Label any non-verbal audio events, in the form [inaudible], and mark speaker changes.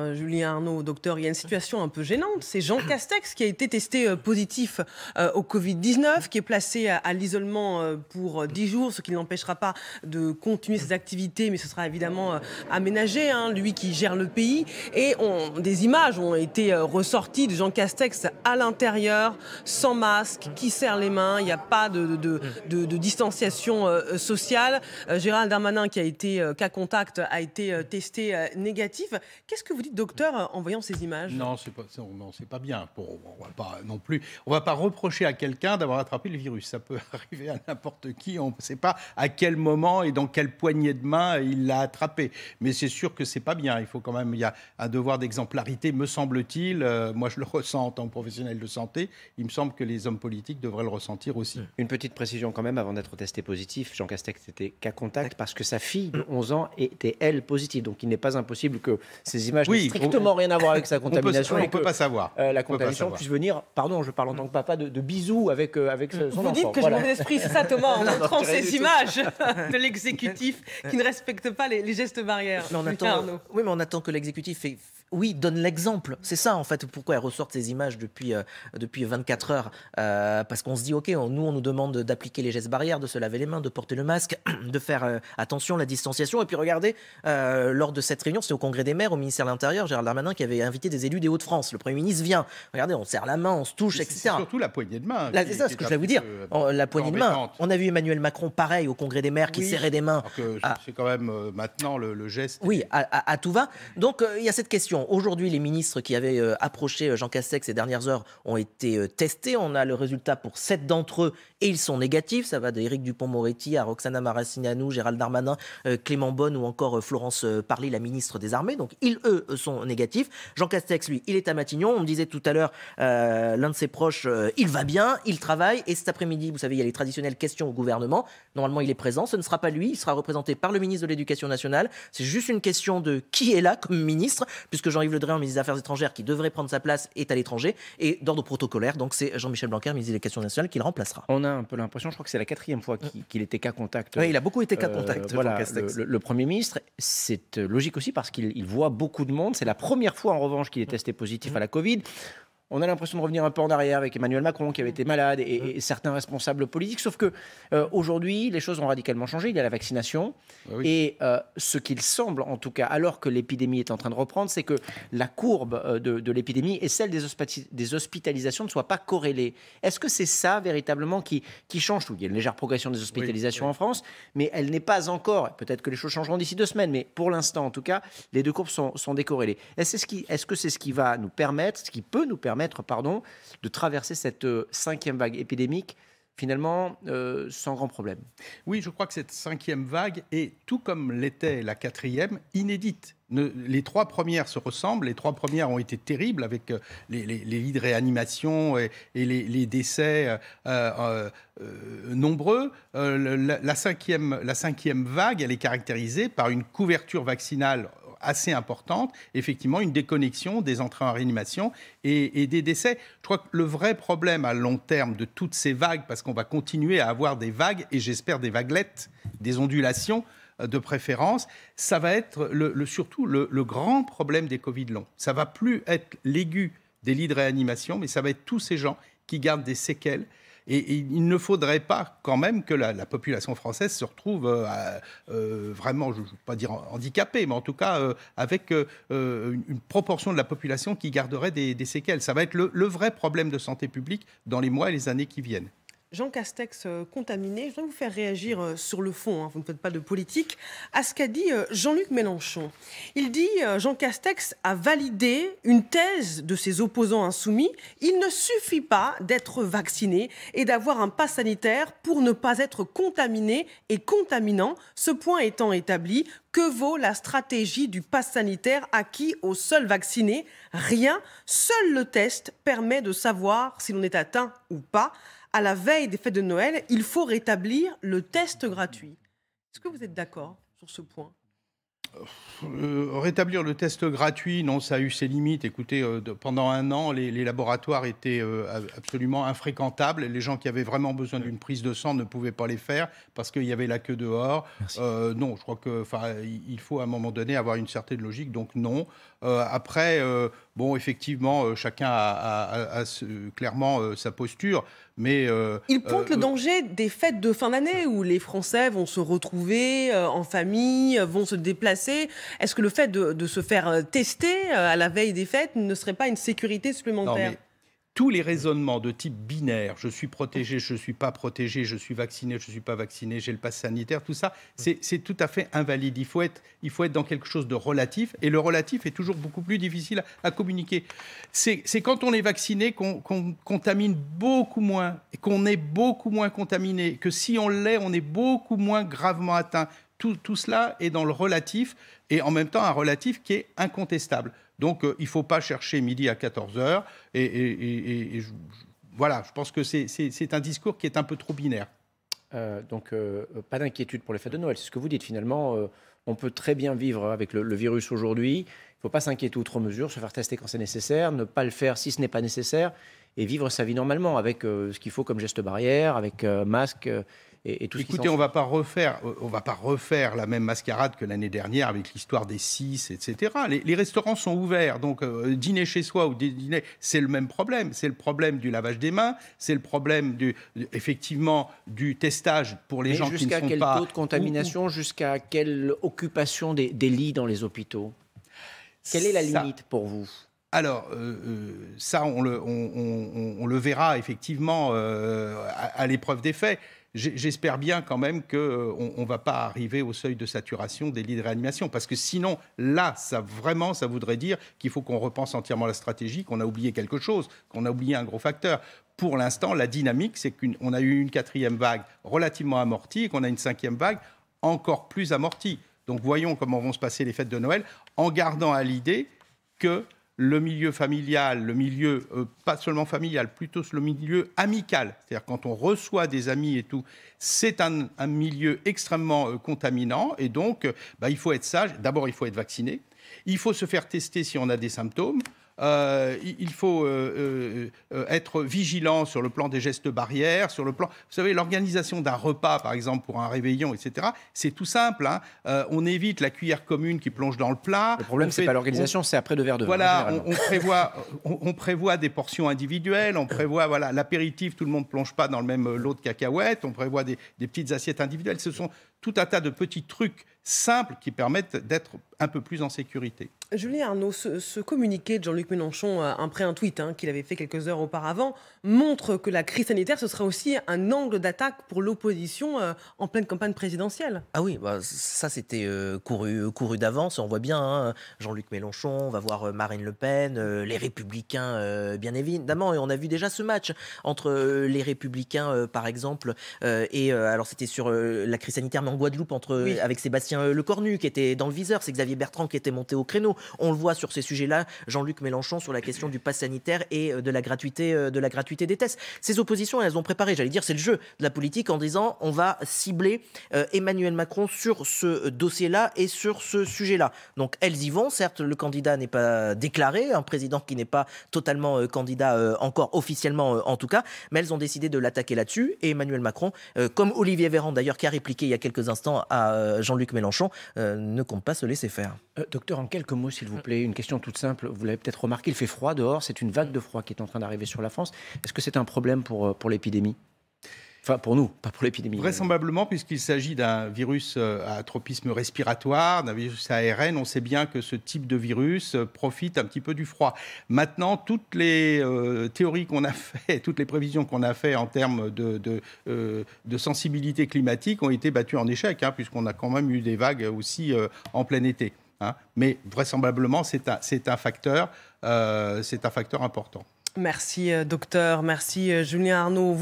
Speaker 1: Euh, Julien Arnaud, docteur, il y a une situation un peu gênante. C'est Jean Castex qui a été testé euh, positif euh, au Covid-19, qui est placé à, l'isolement pour 10 jours, ce qui ne l'empêchera pas de continuer ses activités, mais ce sera évidemment aménagé, hein, lui qui gère le pays. Et des images ont été ressorties de Jean Castex à l'intérieur, sans masque, qui serre les mains, il n'y a pas de, distanciation sociale. Gérald Darmanin, qui a été cas contact, a été testé négatif. Qu'est-ce que vous
Speaker 2: docteur en voyant ces images Non, c'est pas, pas bien. Pour, on va pas non plus. On va pas reprocher à quelqu'un d'avoir attrapé le virus. Ça peut [laughs] arriver à n'importe qui. On ne sait pas à quel moment et dans quelle poignée de main il l'a attrapé. Mais c'est sûr que c'est pas bien. Il faut quand même. Il y a un devoir d'exemplarité, me semble-t-il. Euh, moi, je le [laughs] ressens en tant que professionnel de santé. Il me semble que les hommes politiques devraient le ressentir aussi. Une petite précision quand même avant d'être testé positif. Jean Castex était qu'à
Speaker 3: contact parce que sa fille de 11 ans était elle positive. Donc il n'est pas impossible que ces images strictement rien à voir avec sa contamination. On peut, euh, peut pas savoir. la contamination puisse venir, pardon, je parle en tant que papa, de, bisous avec, euh, avec son
Speaker 4: enfant. Vous dites que je m'en esprit,
Speaker 1: c'est ça Thomas, en montrant ces images [laughs] de l'exécutif qui ne respecte pas les, gestes barrières. on attend,
Speaker 4: oui, mais on attend que l'exécutif oui, donne l'exemple. C'est ça, en fait, pourquoi elles ressortent ces images depuis, euh, depuis 24 heures. Euh, parce qu'on se dit, OK, nous, on nous demande d'appliquer les gestes barrières, de se laver les mains, de porter le masque, [clears throat] de faire euh, attention à la distanciation. Et puis, regardez, lors de cette réunion, c'est au Congrès des maires, au ministère de l'Intérieur, Gérald Darmanin qui avait invité des élus des Hauts-de-France. Le Premier ministre vient. Regardez, on serre la main, on se touche, etc. C'est surtout la poignée de main. C'est ça, ce que je voulais vous dire. la poignée de main. On a vu Emmanuel Macron, pareil, au Congrès des maires, qui serrait des mains. Ah. C'est quand même maintenant le, geste. Oui, à, tout va. Donc, il y a cette question aujourd'hui, les ministres qui avaient euh, approché euh, Jean Castex ces dernières heures ont été euh, testés. On a le résultat pour sept d'entre eux et ils sont négatifs. Ça va d'Éric Dupont-Moretti à Roxana Maracineanu, Gérald Darmanin, Clément Bonne ou encore Florence Parly, la ministre des Armées. Donc, ils, eux, sont négatifs. Jean Castex, lui, il est à Matignon. On me disait tout à l'heure, l'un de ses proches, il va bien, il travaille. Et cet après-midi, vous savez, il y a les traditionnelles questions au gouvernement. Normalement, il est présent. Ce ne sera pas lui. Il sera représenté par le ministre de l'Éducation nationale. C'est juste une question de qui est là comme ministre, puisque Jean-Yves Le Drian, ministre des Affaires étrangères, qui devrait prendre sa place, est à l'étranger. Et d'ordre protocolaire, donc c'est Jean-Michel Blanquer,
Speaker 3: ministre des questions nationales, qui le remplacera. On a un peu l'impression, je crois que c'est la quatrième fois qu'il était cas contact. Oui, il a beaucoup
Speaker 4: été cas contact. Euh,
Speaker 3: le, Premier ministre, c'est logique aussi parce qu'il voit beaucoup de monde. C'est la première fois, en revanche, qu'il est testé positif mmh. à la Covid on a l'impression de revenir un peu en arrière avec Emmanuel Macron qui avait été malade et, certains responsables politiques. Sauf que euh, aujourd'hui, les choses ont radicalement changé. Il y a la vaccination bah et euh, ce qu'il semble, en tout cas, alors que l'épidémie est en train de reprendre, c'est que la courbe euh, de, l'épidémie et celle des, hospitalisations ne soient pas corrélées. Est-ce que c'est ça véritablement qui, qui change Il y a une légère progression des hospitalisations en France, mais elle n'est pas encore. Peut-être que les choses changeront d'ici deux semaines, mais pour l'instant, en tout cas, les deux courbes sont, sont décorrélées. Est-ce est est -ce que c'est ce qui va nous permettre, ce qui peut nous permettre permettre pardon, de traverser cette euh, cinquième
Speaker 2: vague épidémique finalement euh, sans grand problème. Oui, je crois que cette cinquième vague est, tout comme l'était la quatrième, inédite. les trois premières se ressemblent, les trois premières ont été terribles avec euh, les, lits de réanimation et, les, décès nombreux. La, cinquième, la cinquième vague, elle est caractérisée par une couverture vaccinale assez importante, effectivement, une déconnexion des entrées en réanimation et, des décès. Je crois que le vrai problème à long terme de toutes ces vagues, parce qu'on va continuer à avoir des vagues, et j'espère des vaguelettes, des ondulations, euh, de préférence, ça va être le, surtout le, grand problème des Covid longs. Ça va plus être l'aigu des lits de réanimation, mais ça va être tous ces gens qui gardent des séquelles, et, il ne faudrait pas quand même que la, population française se retrouve euh, euh, vraiment, je ne veux pas dire handicapée, mais en tout cas euh, avec une, proportion de la population qui garderait des, séquelles. Ça va être le vrai problème de santé publique dans les mois et les années qui viennent.
Speaker 1: Jean Castex euh, contaminé. Je vais vous faire réagir euh, sur le fond, hein. vous ne faites pas de politique, à ce qu'a dit euh, Jean-Luc Mélenchon. Il dit Jean Castex a validé une thèse de ses opposants insoumis. Il ne suffit pas d'être vacciné et d'avoir un pass sanitaire pour ne pas être contaminé et contaminant. Ce point étant établi, que vaut la stratégie du pass sanitaire acquis au seul vacciné Rien. Seul le test permet de savoir si l'on est atteint ou pas à la veille des fêtes de Noël, il faut rétablir le test gratuit. Est-ce que vous êtes d'accord sur ce point
Speaker 2: euh, rétablir le test gratuit, non, ça a eu ses limites. Écoutez, euh, pendant un an, les, laboratoires étaient euh, absolument infréquentables. Les gens qui avaient vraiment besoin d'une prise de sang ne pouvaient pas les faire parce qu'il y avait la queue dehors. non, je crois que, il faut à un moment donné avoir une certaine logique. Donc non. après, bon, effectivement, chacun a clairement sa posture. Mais euh, il pointe le euh,
Speaker 1: danger des fêtes de fin d'année où les Français vont se retrouver euh, en famille, vont se déplacer. Est-ce que le fait de, se faire tester à la veille des fêtes ne serait pas une sécurité supplémentaire
Speaker 2: tous les raisonnements de type binaire, je suis protégé, je ne suis pas protégé, je suis vacciné, je ne suis pas vacciné, j'ai le pass sanitaire, tout ça, c'est tout à fait invalide. Il faut, être, il faut être dans quelque chose de relatif, et le relatif est toujours beaucoup plus difficile à, communiquer. C'est quand on est vacciné qu'on contamine beaucoup moins, et qu'on est beaucoup moins contaminé, que si on l'est, on est beaucoup moins gravement atteint. tout cela est dans le relatif, et en même temps un relatif qui est incontestable. Donc euh, il ne faut pas chercher midi à 14 heures. Et, voilà, je pense que c'est un discours qui est un peu trop binaire. Euh, donc euh, pas d'inquiétude pour les fêtes de Noël, c'est ce
Speaker 3: que vous dites finalement. on peut très bien vivre avec le, le virus aujourd'hui. Il ne faut pas s'inquiéter outre mesure, se faire tester quand c'est nécessaire, ne pas le faire si ce n'est pas nécessaire et vivre sa vie normalement avec ce qu'il faut comme geste barrière, avec masque tout Écoutez, on va
Speaker 2: pas refaire, euh, on va pas refaire la même mascarade que l'année dernière avec l'histoire des 6, etc. Les, restaurants sont ouverts, donc euh, dîner chez soi ou dîner, c'est le même problème. C'est le problème du lavage des mains, c'est le problème du, effectivement du testage pour les gens qui ne sont pas. Jusqu'à quel taux de contamination, jusqu'à
Speaker 3: quelle occupation des, lits dans les hôpitaux Quelle est la limite pour
Speaker 2: vous alors, euh, ça, on le, on, le, verra effectivement à l'épreuve des faits j'espère bien quand même qu'on euh, ne va pas arriver au seuil de saturation des lits de réanimation, parce que sinon, là, ça vraiment, ça voudrait dire qu'il faut qu'on repense entièrement la stratégie, qu'on a oublié quelque chose, qu'on a oublié un gros facteur pour l'instant, la dynamique, c'est qu'on a eu une quatrième vague relativement amortie et qu'on a une cinquième vague encore plus amortie. Donc voyons comment vont se passer les fêtes de Noël en gardant à l'idée que le milieu familial, le milieu euh, pas seulement familial, plutôt le milieu amical, c'est-à-dire quand on reçoit des amis et tout, c'est un, milieu extrêmement euh, contaminant et donc euh, bah, il faut être sage. D'abord, il faut être vacciné, il faut se faire tester si on a des symptômes. Euh, il faut euh, euh, être vigilant sur le plan des gestes barrières, sur le plan, vous savez, l'organisation d'un repas, par exemple, pour un réveillon, etc. C'est tout simple. Hein. on évite la cuillère commune qui plonge dans le plat. Le problème, c'est n'est pas l'organisation, c'est après deux verres de Voilà, on, prévoit, [laughs] on, prévoit des portions individuelles, on prévoit voilà l'apéritif, tout le monde ne plonge pas dans le même lot de cacahuètes, on prévoit des, des petites assiettes individuelles. Ce sont tout un tas de petits trucs simples qui permettent d'être un peu plus en sécurité.
Speaker 1: julien Arnaud, ce, communiqué de Jean-Luc Mélenchon, après euh, un tweet hein, qu'il avait fait quelques heures auparavant, montre que la crise sanitaire, ce sera aussi un angle d'attaque pour l'opposition euh, en pleine campagne présidentielle. Ah oui, bah,
Speaker 4: ça c'était euh, couru, couru d'avance, on voit bien hein. Jean-Luc Mélenchon, on va voir Marine Le Pen, les Républicains, bien évidemment, et on a vu déjà ce match entre les Républicains, par exemple, et alors c'était sur la crise sanitaire, mais Guadeloupe entre, euh, avec Sébastien euh, Lecornu qui était dans le viseur, c'est Xavier Bertrand qui était monté au créneau. On le voit sur ces sujets-là, Jean-Luc Mélenchon sur la question du pass sanitaire et euh, de la gratuité, de la gratuité des tests. Ces oppositions, elles ont préparé, j'allais dire, c'est le jeu de la politique en disant on va cibler Emmanuel Macron sur ce dossier-là et sur ce sujet-là. Donc elles y vont, certes le candidat n'est pas déclaré, un président qui n'est pas totalement candidat encore officiellement en tout cas, mais elles ont décidé de l'attaquer là-dessus et Emmanuel Macron, comme Olivier Véran d'ailleurs qui a répliqué il y a quelques instants à euh,
Speaker 3: Jean-Luc Mélenchon, euh, ne compte pas se laisser faire. Euh, docteur, en quelques mots, s'il vous plaît, une question toute simple. Vous l'avez peut-être remarqué, il fait froid dehors, c'est une vague de froid qui est en train d'arriver sur la France. Est-ce que c'est un problème pour l'épidémie Enfin, pour nous, pas pour l'épidémie.
Speaker 2: Vraisemblablement, puisqu'il s'agit d'un virus euh, à tropisme respiratoire, d'un virus ARN, on sait bien que ce type de virus euh, profite un petit peu du froid. Maintenant, toutes les euh, théories qu'on a [laughs] faites, toutes les prévisions qu'on a faites en termes de, de, sensibilité climatique ont été battues en échec, hein, puisqu'on a quand même eu des vagues aussi en plein été. Hein. Mais vraisemblablement, c'est un, facteur, un facteur important.
Speaker 1: Merci, docteur. Merci, Julien Arnaud.